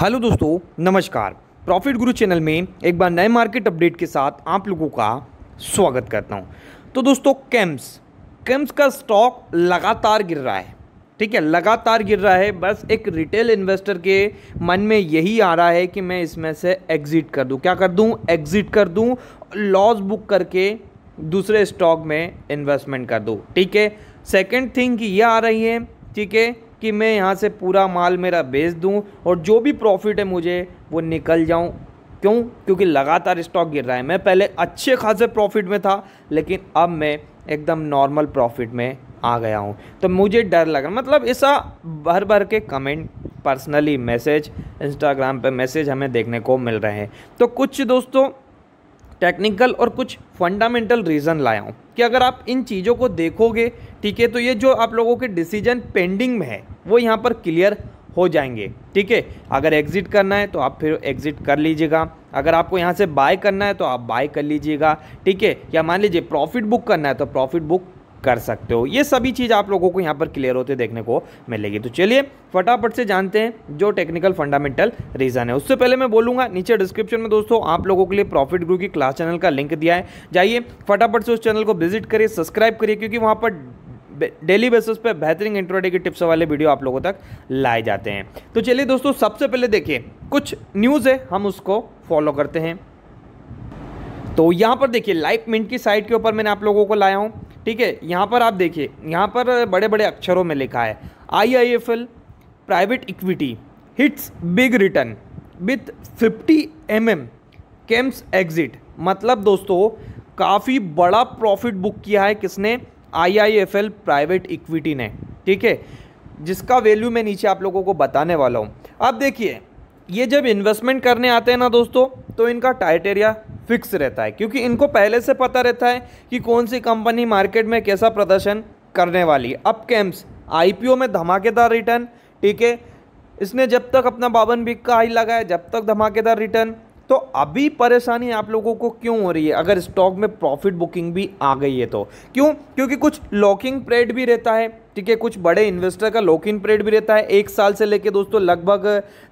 hello दोस्तों नमस्कार profit गुरु चैनल में एक बार नए मार्केट अपडेट के साथ आप लोगों का स्वागत करता हूं तो दोस्तों कैम्स कैम्स का स्टॉक लगातार गिर रहा है ठीक है लगातार गिर रहा है बस एक रिटेल इन्वेस्टर के मन में यही आ रहा है कि मैं इसमें से एग्ज़िट कर दूं क्या कर दूं एग्ज़िट कर दूं लॉस बुक करके दूसरे स्टॉक में इन्वेस्टमेंट कर दूं ठीक है सेकेंड थिंग ये आ रही है ठीक है कि मैं यहाँ से पूरा माल मेरा बेच दूँ और जो भी प्रॉफिट है मुझे वो निकल जाऊँ क्यों क्योंकि लगातार स्टॉक गिर रहा है मैं पहले अच्छे खासे प्रॉफिट में था लेकिन अब मैं एकदम नॉर्मल प्रॉफिट में आ गया हूँ तो मुझे डर लगा मतलब ऐसा भर भर के कमेंट पर्सनली मैसेज इंस्टाग्राम पे मैसेज हमें देखने को मिल रहे हैं तो कुछ दोस्तों टेक्निकल और कुछ फंडामेंटल रीज़न लाया हूँ कि अगर आप इन चीज़ों को देखोगे ठीक है तो ये जो आप लोगों के डिसीजन पेंडिंग में है वो यहाँ पर क्लियर हो जाएंगे ठीक है अगर एग्ज़िट करना है तो आप फिर एग्ज़िट कर लीजिएगा अगर आपको यहाँ से बाय करना है तो आप बाय कर लीजिएगा ठीक है या मान लीजिए प्रॉफिट बुक करना है तो प्रॉफिट बुक कर सकते हो ये सभी चीज़ आप लोगों को यहाँ पर क्लियर होते देखने को मिलेगी तो चलिए फटाफट से जानते हैं जो टेक्निकल फंडामेंटल रीज़न है उससे पहले मैं बोलूँगा नीचे डिस्क्रिप्शन में दोस्तों आप लोगों के लिए प्रॉफिट ग्रू की क्लास चैनल का लिंक दिया है जाइए फटाफट से उस चैनल को विजिट करिए सब्सक्राइब करिए क्योंकि वहाँ पर डेली बेसिस पे बेहतरीन इंट्रोडे के टिप्स वाले वीडियो आप लोगों तक लाए जाते हैं तो चलिए दोस्तों सबसे पहले देखिए कुछ न्यूज़ है हम उसको फॉलो करते हैं तो यहाँ पर देखिए लाइफ मिंट की साइट के ऊपर मैंने आप लोगों को लाया हूँ ठीक है यहाँ पर आप देखिए यहाँ पर बड़े बड़े अक्षरों में लिखा है I I F L private equity hits big return with fifty M M CAMS exit मतलब दोस्तों काफ़ी बड़ा प्रॉफिट बुक किया है किसने I I F L private equity ने ठीक है जिसका वैल्यू मैं नीचे आप लोगों को बताने वाला हूँ अब देखिए ये जब इन्वेस्टमेंट करने आते हैं ना दोस्तों तो इनका टाइटेरिया फिक्स रहता है क्योंकि इनको पहले से पता रहता है कि कौन सी कंपनी मार्केट में कैसा प्रदर्शन करने वाली है अब कैम्प्स आई में धमाकेदार रिटर्न ठीक है इसने जब तक अपना बावन बिग का हाई लगाया जब तक धमाकेदार रिटर्न तो अभी परेशानी आप लोगों को क्यों हो रही है अगर स्टॉक में प्रॉफिट बुकिंग भी आ गई है तो क्यों क्योंकि कुछ लॉकिंग पीरियड भी रहता है ठीक है कुछ बड़े इन्वेस्टर का लॉक इन पीरियड भी रहता है एक साल से लेके दोस्तों लगभग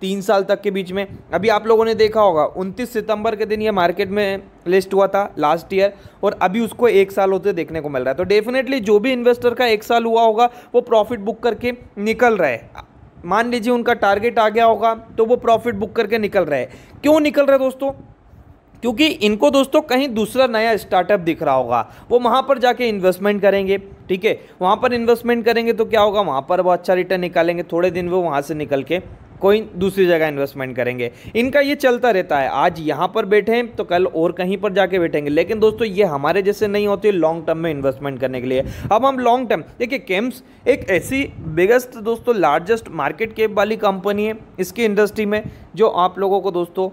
तीन साल तक के बीच में अभी आप लोगों ने देखा होगा 29 सितंबर के दिन ये मार्केट में लिस्ट हुआ था लास्ट ईयर और अभी उसको एक साल होते देखने को मिल रहा है तो डेफिनेटली जो भी इन्वेस्टर का एक साल हुआ होगा वो प्रॉफिट बुक करके निकल रहा है मान लीजिए उनका टारगेट आ गया होगा तो वो प्रॉफिट बुक करके निकल रहे हैं क्यों निकल रहे दोस्तों क्योंकि इनको दोस्तों कहीं दूसरा नया स्टार्टअप दिख रहा होगा वो वहाँ पर जाके इन्वेस्टमेंट करेंगे ठीक है वहाँ पर इन्वेस्टमेंट करेंगे तो क्या होगा वहाँ पर वो अच्छा रिटर्न निकालेंगे थोड़े दिन वो वहाँ से निकल के कोई दूसरी जगह इन्वेस्टमेंट करेंगे इनका ये चलता रहता है आज यहाँ पर बैठे हैं तो कल और कहीं पर जाके बैठेंगे लेकिन दोस्तों ये हमारे जैसे नहीं होते लॉन्ग टर्म में इन्वेस्टमेंट करने के लिए अब हम लॉन्ग टर्म देखिए केम्स एक ऐसी बिगेस्ट दोस्तों लार्जेस्ट मार्केट कैप वाली कंपनी है इसकी इंडस्ट्री में जो आप लोगों को दोस्तों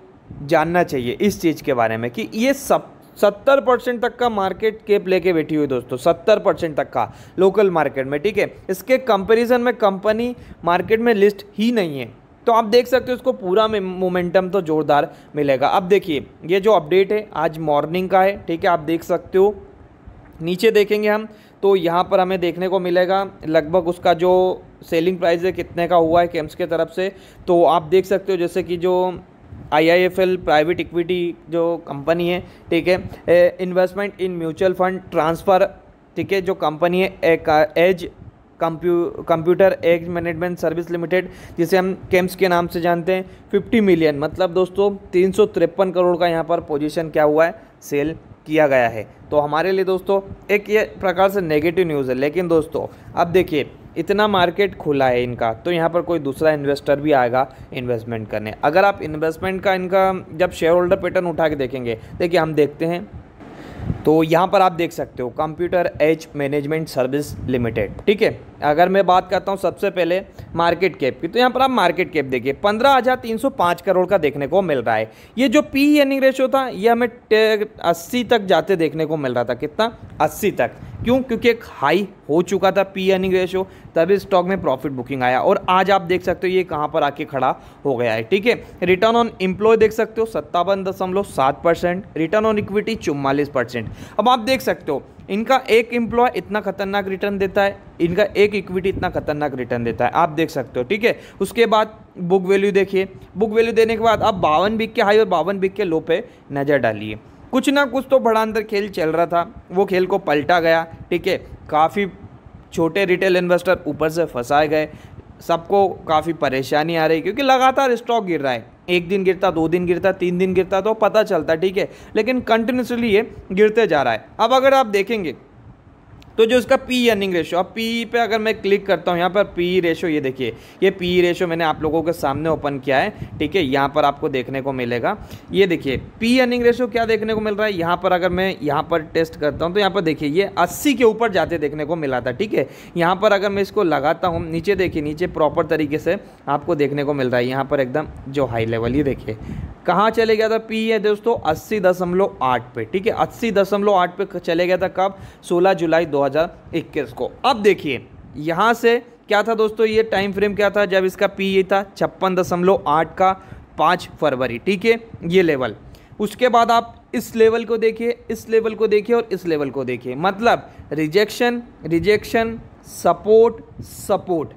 जानना चाहिए इस चीज़ के बारे में कि ये सब सत्तर परसेंट तक का मार्केट केप लेके बैठी हुई दोस्तों सत्तर परसेंट तक का लोकल मार्केट में ठीक है इसके कंपैरिजन में कंपनी मार्केट में लिस्ट ही नहीं है तो आप देख सकते हो इसको पूरा मोमेंटम तो ज़ोरदार मिलेगा अब देखिए ये जो अपडेट है आज मॉर्निंग का है ठीक है आप देख सकते हो नीचे देखेंगे हम तो यहाँ पर हमें देखने को मिलेगा लगभग उसका जो सेलिंग प्राइस है कितने का हुआ है केम्स के तरफ से तो आप देख सकते हो जैसे कि जो आईआईएफएल प्राइवेट इक्विटी जो कंपनी है ठीक है investment in mutual fund transfer ठीक है जो कंपनी है age computer age management service limited जिसे हम केम्स के नाम से जानते हैं फिफ्टी मिलियन मतलब दोस्तों तीन करोड़ का यहाँ पर पोजीशन क्या हुआ है सेल किया गया है तो हमारे लिए दोस्तों एक ये प्रकार से नेगेटिव न्यूज़ है लेकिन दोस्तों अब देखिए इतना मार्केट खुला है इनका तो यहाँ पर कोई दूसरा इन्वेस्टर भी आएगा इन्वेस्टमेंट करने अगर आप इन्वेस्टमेंट का इनका जब शेयर होल्डर पैटर्न उठा के देखेंगे देखिए हम देखते हैं तो यहाँ पर आप देख सकते हो computer age management service limited ठीक है अगर मैं बात करता हूँ सबसे पहले मार्केट कैप की तो यहाँ पर आप मार्केट कैप देखिए पंद्रह हज़ार तीन सौ पाँच करोड़ का देखने को मिल रहा है ये जो पी एनिंग रेशो था ये हमें अस्सी तक जाते देखने को मिल रहा था कितना अस्सी तक क्यों क्योंकि एक हाई हो चुका था पी एनिंग रेशो तभी स्टॉक में प्रॉफिट बुकिंग आया और आज आप देख सकते हो ये कहाँ पर आके खड़ा हो गया है ठीक है रिटर्न ऑन एम्प्लॉय देख सकते हो सत्तावन दशमलव सात परसेंट रिटर्न ऑन इक्विटी चुम्वालीस परसेंट अब आप देख सकते हो इनका एक एम्प्लॉय इतना खतरनाक रिटर्न देता है इनका एक इक्विटी इतना खतरनाक रिटर्न देता है आप देख सकते हो ठीक है उसके बाद बुक वैल्यू देखिए बुक वैल्यू देने के बाद आप बावन बिक के हाई और बावन बिक के लो पे नज़र डालिए कुछ ना कुछ तो बड़ांतर खेल चल रहा था वो खेल को पलटा गया ठीक है काफ़ी छोटे रिटेल इन्वेस्टर ऊपर से फंसाए गए सबको काफ़ी परेशानी आ रही क्योंकि लगातार स्टॉक गिर रहा है एक दिन गिरता दो दिन गिरता तीन दिन गिरता तो पता चलता ठीक है लेकिन कंटिन्यूसली ये गिरते जा रहा है अब अगर आप देखेंगे तो जो इसका पी अर्निंग रेशो अब पी पे अगर मैं क्लिक करता हूँ यहाँ पर पी रेशो ये देखिए ये पी रेशो मैंने आप लोगों के सामने ओपन किया है ठीक है यहाँ पर आपको देखने को मिलेगा ये देखिए पी अर्निंग रेशो क्या देखने को मिल रहा है यहाँ पर अगर मैं यहाँ पर टेस्ट करता हूँ तो यहाँ पर देखिए ये अस्सी के ऊपर जाते देखने को मिला था ठीक है यहाँ पर अगर मैं इसको लगाता हूँ नीचे देखिए नीचे प्रॉपर तरीके से आपको देखने को मिल रहा है यहाँ पर एकदम जो हाई लेवल ये देखिए कहाँ चले गया था पी है दोस्तों अस्सी दशमलव आठ पे ठीक है अस्सी दशमलव आठ पे चले गया था कब 16 जुलाई 2021 को अब देखिए यहाँ से क्या था दोस्तों ये टाइम फ्रेम क्या था जब इसका पी ये था छप्पन दशमलव आठ का पाँच फरवरी ठीक है ये लेवल उसके बाद आप इस लेवल को देखिए इस लेवल को देखिए और इस लेवल को देखिए मतलब रिजेक्शन रिजेक्शन सपोर्ट सपोर्ट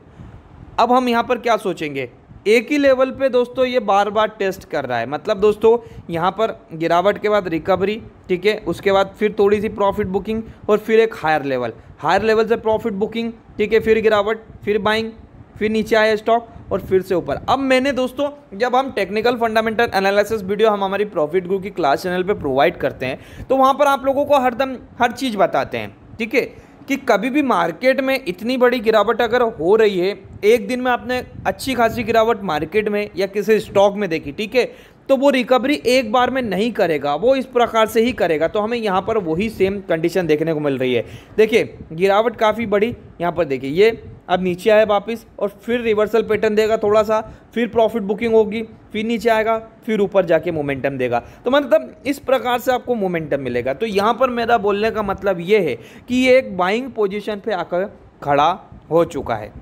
अब हम यहाँ पर क्या सोचेंगे एक ही लेवल पे दोस्तों ये बार बार टेस्ट कर रहा है मतलब दोस्तों यहाँ पर गिरावट के बाद रिकवरी ठीक है उसके बाद फिर थोड़ी सी प्रॉफिट बुकिंग और फिर एक हायर लेवल हायर लेवल से प्रॉफिट बुकिंग ठीक है फिर गिरावट फिर बाइंग फिर नीचे आया स्टॉक और फिर से ऊपर अब मैंने दोस्तों जब हम टेक्निकल फंडामेंटल एनालिसिस वीडियो हम हमारी प्रॉफिट गुरु की क्लास चैनल पर प्रोवाइड करते हैं तो वहाँ पर आप लोगों को हरदम हर चीज़ बताते हैं ठीक है कि कभी भी मार्केट में इतनी बड़ी गिरावट अगर हो रही है एक दिन में आपने अच्छी खासी गिरावट मार्केट में या किसी स्टॉक में देखी ठीक है तो वो रिकवरी एक बार में नहीं करेगा वो इस प्रकार से ही करेगा तो हमें यहाँ पर वही सेम कंडीशन देखने को मिल रही है देखिए गिरावट काफ़ी बड़ी यहाँ पर देखिए ये अब नीचे आए वापस और फिर रिवर्सल पैटर्न देगा थोड़ा सा फिर प्रॉफिट बुकिंग होगी फिर नीचे आएगा फिर ऊपर जाके मोमेंटम देगा तो मतलब इस प्रकार से आपको मोमेंटम मिलेगा तो यहाँ पर मेरा बोलने का मतलब ये है कि ये एक बाइंग पोजिशन पर आकर खड़ा हो चुका है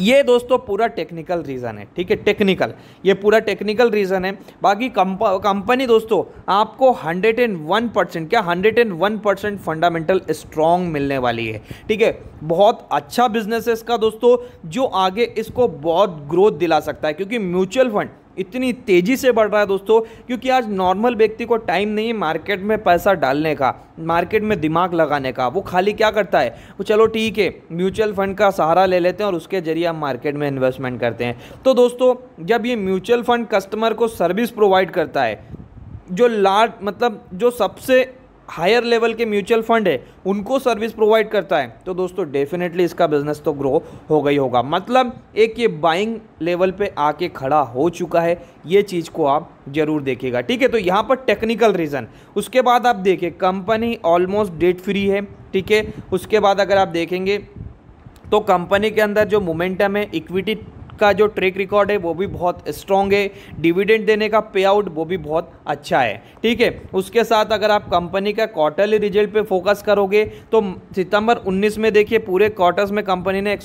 ये दोस्तों पूरा टेक्निकल रीज़न है ठीक है टेक्निकल ये पूरा टेक्निकल रीज़न है बाकी कंपनी दोस्तों आपको 101 परसेंट क्या 101 परसेंट फंडामेंटल स्ट्रांग मिलने वाली है ठीक है बहुत अच्छा बिजनेस है इसका दोस्तों जो आगे इसको बहुत ग्रोथ दिला सकता है क्योंकि म्यूचुअल फंड इतनी तेज़ी से बढ़ रहा है दोस्तों क्योंकि आज नॉर्मल व्यक्ति को टाइम नहीं है मार्केट में पैसा डालने का मार्केट में दिमाग लगाने का वो खाली क्या करता है वो चलो ठीक है म्यूचुअल फंड का सहारा ले लेते हैं और उसके जरिए हम मार्केट में इन्वेस्टमेंट करते हैं तो दोस्तों जब ये म्यूचुअल फंड कस्टमर को सर्विस प्रोवाइड करता है जो लार्ज मतलब जो सबसे हायर लेवल के म्यूचुअल फंड है उनको सर्विस प्रोवाइड करता है तो दोस्तों डेफिनेटली इसका बिजनेस तो ग्रो हो गई होगा मतलब एक ये बाइंग लेवल पे आके खड़ा हो चुका है ये चीज़ को आप जरूर देखिएगा ठीक है तो यहाँ पर टेक्निकल रीज़न उसके बाद आप देखें कंपनी ऑलमोस्ट डेट फ्री है ठीक है उसके बाद अगर आप देखेंगे तो कंपनी के अंदर जो मोमेंटम है इक्विटी का जो ट्रैक रिकॉर्ड है वो भी बहुत स्ट्रॉन्ग है डिविडेंड देने का पे आउट वो भी बहुत अच्छा है ठीक है उसके साथ अगर आप कंपनी का क्वार्टरली रिजल्ट पे फोकस करोगे तो सितंबर 19 में देखिए पूरे क्वार्टर्स में कंपनी ने एक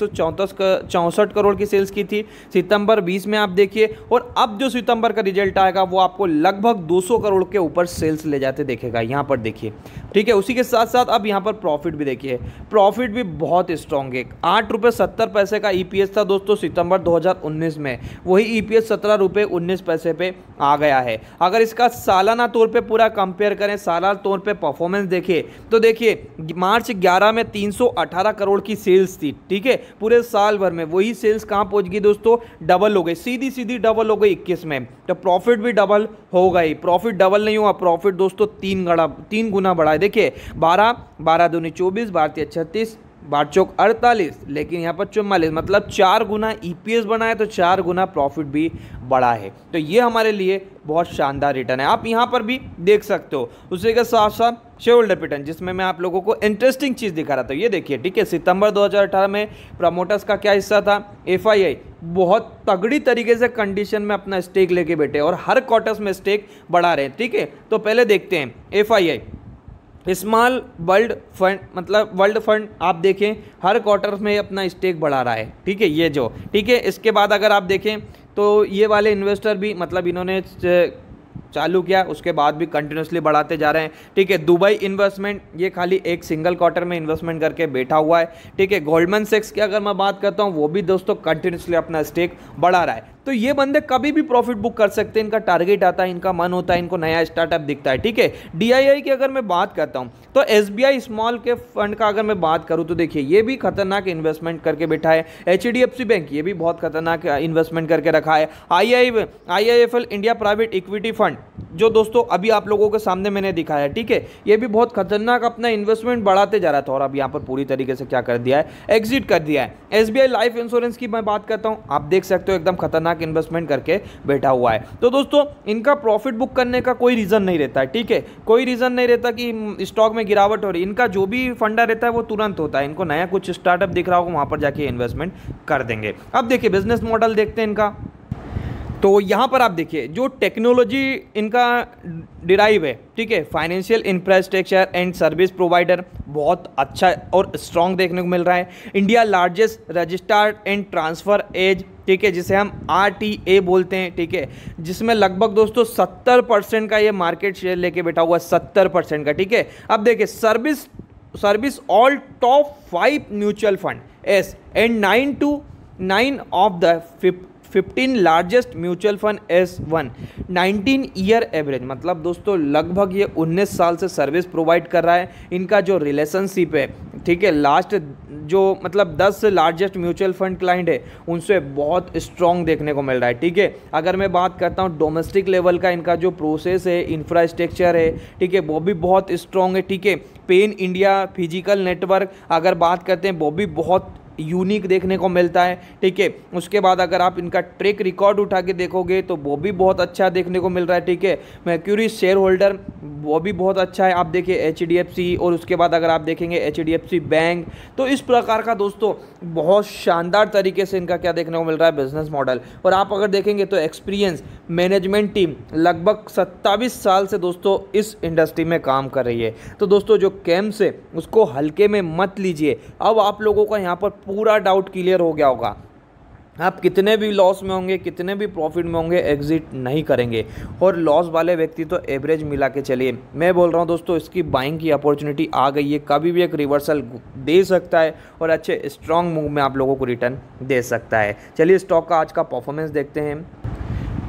चौंसठ करोड़ की सेल्स की थी सितंबर 20 में आप देखिए और अब जो सितंबर का रिजल्ट आएगा वो आपको लगभग 200 करोड़ के ऊपर सेल्स ले जाते देखेगा यहाँ पर देखिए ठीक है उसी के साथ साथ अब यहाँ पर प्रॉफिट भी देखिए प्रॉफिट भी बहुत स्ट्रॉन्ग है आठ रुपये सत्तर पैसे का ईपीएस e था दोस्तों सितंबर 2019 में वही ईपीएस e सत्रह रुपये उन्नीस पैसे पे आ गया है अगर इसका सालाना तौर पे पूरा कंपेयर करें सालाना तौर पे परफॉर्मेंस देखिए तो देखिए मार्च 11 में 318 करोड़ की सेल्स थी ठीक है पूरे साल भर में वही सेल्स कहाँ पहुँच गई दोस्तों डबल हो गई सीधी सीधी डबल हो गई इक्कीस में तो प्रॉफिट भी डबल होगा ही प्रॉफिट डबल नहीं हुआ प्रॉफिट दोस्तों तीन गड़ा तीन गुना बढ़ा है देखिए बारह बारह दूनी चौबीस भारतीय छत्तीस बार चौक अड़तालीस लेकिन यहाँ पर चुम्बालीस मतलब चार गुना ईपीएस e बना है तो चार गुना प्रॉफिट भी बढ़ा है तो ये हमारे लिए बहुत शानदार रिटर्न है आप यहाँ पर भी देख सकते हो उसी के साथ साथ शेयर पिटन जिसमें मैं आप लोगों को इंटरेस्टिंग चीज़ दिखा रहा था ये देखिए ठीक है सितंबर 2018 में प्रमोटर्स का क्या हिस्सा था एफआईआई बहुत तगड़ी तरीके से कंडीशन में अपना स्टेक लेके बैठे और हर क्वार्टर्स में स्टेक बढ़ा रहे हैं ठीक है तो पहले देखते हैं एफ स्मॉल वर्ल्ड फंड मतलब वर्ल्ड फंड आप देखें हर क्वार्टर में अपना स्टेक बढ़ा रहा है ठीक है ये जो ठीक है इसके बाद अगर आप देखें तो ये वाले इन्वेस्टर भी मतलब इन्होंने चालू किया उसके बाद भी कंटिन्यूसली बढ़ाते जा रहे हैं ठीक है दुबई इन्वेस्टमेंट ये खाली एक सिंगल क्वार्टर में इन्वेस्टमेंट करके बैठा हुआ है ठीक है गोल्डमैन सेक्स की अगर मैं बात करता हूँ वो भी दोस्तों कंटिन्यूसली अपना स्टेक बढ़ा रहा है तो ये बंदे कभी भी प्रॉफिट बुक कर सकते हैं इनका टारगेट आता है इनका मन होता है इनको नया स्टार्टअप दिखता है ठीक है डीआईआई की अगर मैं बात करता हूँ तो एस स्मॉल के फंड का अगर मैं बात करूँ तो देखिए ये भी खतरनाक इन्वेस्टमेंट करके बैठा है एच बैंक ये भी बहुत खतरनाक इन्वेस्टमेंट करके रखा है I I I India private equity fund जो दोस्तों अभी आप लोगों के सामने मैंने दिखाया है ठीक है ये भी बहुत खतरनाक अपना इन्वेस्टमेंट बढ़ाते जा रहा था और अब यहाँ पर पूरी तरीके से क्या कर दिया है एग्जिट कर दिया है एस लाइफ इंश्योरेंस की मैं बात करता हूँ आप देख सकते हो एकदम खतरनाक इन्वेस्टमेंट करके बैठा हुआ है तो दोस्तों इनका प्रॉफिट बुक करने का कोई रीज़न नहीं रहता है ठीक है कोई रीज़न नहीं रहता कि स्टॉक में गिरावट हो रही इनका जो भी फंडा रहता है वो तुरंत होता है इनको नया कुछ स्टार्टअप दिख रहा होगा वहाँ पर जाके इन्वेस्टमेंट कर देंगे अब देखिए बिजनेस मॉडल देखते हैं इनका तो यहाँ पर आप देखिए जो टेक्नोलॉजी इनका डिराइव है ठीक है financial infrastructure and service provider बहुत अच्छा और स्ट्रॉन्ग देखने को मिल रहा है India largest registered and transfer age ठीक है जिसे हम आर टी ए बोलते हैं ठीक है जिसमें लगभग दोस्तों सत्तर परसेंट का ये मार्केट शेयर लेके बैठा हुआ है सत्तर परसेंट का ठीक है अब देखिए service service all top five mutual funds and nine to nine of the fifth fifteen largest mutual funds one nineteen year average मतलब दोस्तों लगभग ये उन्नीस साल से सर्विस प्रोवाइड कर रहा है इनका जो रिलेशनशिप है ठीक है लास्ट जो मतलब दस लार्जेस्ट म्यूचुअल फंड क्लाइंट है उनसे बहुत स्ट्रॉन्ग देखने को मिल रहा है ठीक है अगर मैं बात करता हूँ डोमेस्टिक लेवल का इनका जो प्रोसेस है इंफ्रास्ट्रक्चर है ठीक है वो भी बहुत स्ट्रॉन्ग है ठीक है पेन इंडिया फिजिकल नेटवर्क अगर बात करते हैं वो भी बहुत यूनिक देखने को मिलता है ठीक है उसके बाद अगर आप इनका ट्रेक रिकॉर्ड उठा के देखोगे तो वो भी बहुत अच्छा देखने को मिल रहा है ठीक है मैक्यूरी शेयर होल्डर वो भी बहुत अच्छा है आप देखिए एच और उसके बाद अगर आप देखेंगे एच बैंक तो इस प्रकार का दोस्तों बहुत शानदार तरीके से इनका क्या देखने को मिल रहा है बिजनेस मॉडल और आप अगर देखेंगे तो एक्सपीरियंस मैनेजमेंट टीम लगभग सत्ताईस साल से दोस्तों इस इंडस्ट्री में काम कर रही है तो दोस्तों जो कैम्प से उसको हल्के में मत लीजिए अब आप लोगों का यहाँ पर पूरा डाउट क्लियर हो गया होगा आप कितने भी लॉस में होंगे कितने भी प्रॉफिट में होंगे एग्जिट नहीं करेंगे और लॉस वाले व्यक्ति तो एवरेज मिला के चलिए मैं बोल रहा हूँ दोस्तों इसकी बाइंग की अपॉर्चुनिटी आ गई है कभी भी एक रिवर्सल दे सकता है और अच्छे स्ट्रांग मूव में आप लोगों को रिटर्न दे सकता है चलिए स्टॉक का आज का परफॉर्मेंस देखते हैं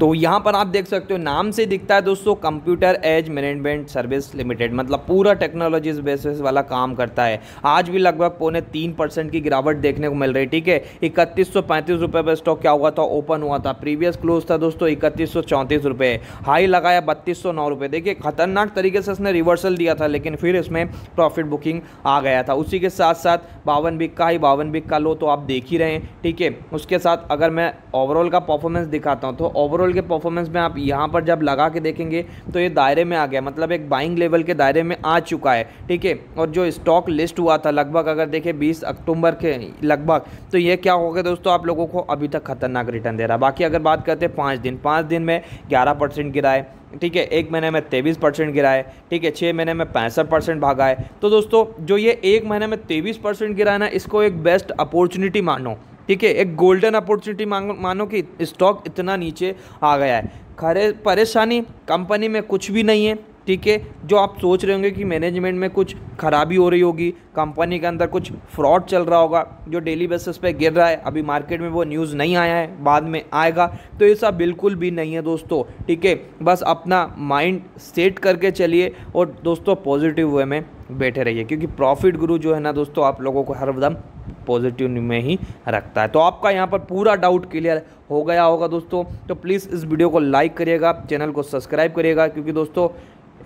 तो यहाँ पर आप देख सकते हो नाम से दिखता है दोस्तों computer age management service limited मतलब पूरा टेक्नोलॉजी बेसिस वाला काम करता है आज भी लगभग पौने तीन परसेंट की गिरावट देखने को मिल रही ठीक है इकतीस सौ पैंतीस रुपये पर स्टॉक क्या हुआ था ओपन हुआ था प्रीवियस क्लोज था दोस्तों इकतीस सौ चौंतीस रुपये हाई लगाया बत्तीस सौ नौ रुपये देखिए खतरनाक तरीके से इसने रिवर्सल दिया था लेकिन फिर इसमें प्रॉफिट बुकिंग आ गया था उसी के साथ साथ बावन बिक का ही बावन बिक का लो तो आप देख ही रहे हैं ठीक है उसके साथ अगर मैं ओवरऑल का परफॉर्मेंस दिखाता हूँ तो ओवरऑल ओवरऑल के परफॉर्मेंस में आप यहाँ पर जब लगा के देखेंगे तो ये दायरे में आ गया मतलब एक बाइंग लेवल के दायरे में आ चुका है ठीक है और जो स्टॉक लिस्ट हुआ था लगभग अगर देखें बीस अक्टूबर के लगभग तो ये क्या हो गया दोस्तों आप लोगों को अभी तक खतरनाक रिटर्न दे रहा है बाकी अगर बात करते हैं पाँच दिन पाँच दिन में ग्यारह परसेंट गिराए ठीक है एक महीने में तेईस परसेंट गिराए ठीक है छः महीने में पैंसठ परसेंट भागाए तो दोस्तों जो ये एक महीने में तेईस परसेंट गिराए ना इसको एक बेस्ट अपॉर्चुनिटी मानो ठीक है एक गोल्डन अपॉर्चुनिटी मानो कि स्टॉक इतना नीचे आ गया है खरे परेशानी कंपनी में कुछ भी नहीं है ठीक है जो आप सोच रहे होंगे कि मैनेजमेंट में कुछ खराबी हो रही होगी कंपनी के अंदर कुछ फ्रॉड चल रहा होगा जो डेली बेसिस पे गिर रहा है अभी मार्केट में वो न्यूज़ नहीं आया है बाद में आएगा तो ये सब बिल्कुल भी नहीं है दोस्तों ठीक है बस अपना माइंड सेट करके चलिए और दोस्तों पॉजिटिव वे में बैठे रहिए क्योंकि प्रॉफिट गुरु जो है ना दोस्तों आप लोगों को हर दम पॉजिटिव में ही रखता है तो आपका यहाँ पर पूरा डाउट क्लियर हो गया होगा दोस्तों तो प्लीज़ इस वीडियो को लाइक करिएगा चैनल को सब्सक्राइब करिएगा क्योंकि दोस्तों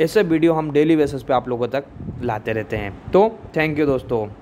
ऐसे वीडियो हम डेली बेसिस पे आप लोगों तक लाते रहते हैं तो थैंक यू दोस्तों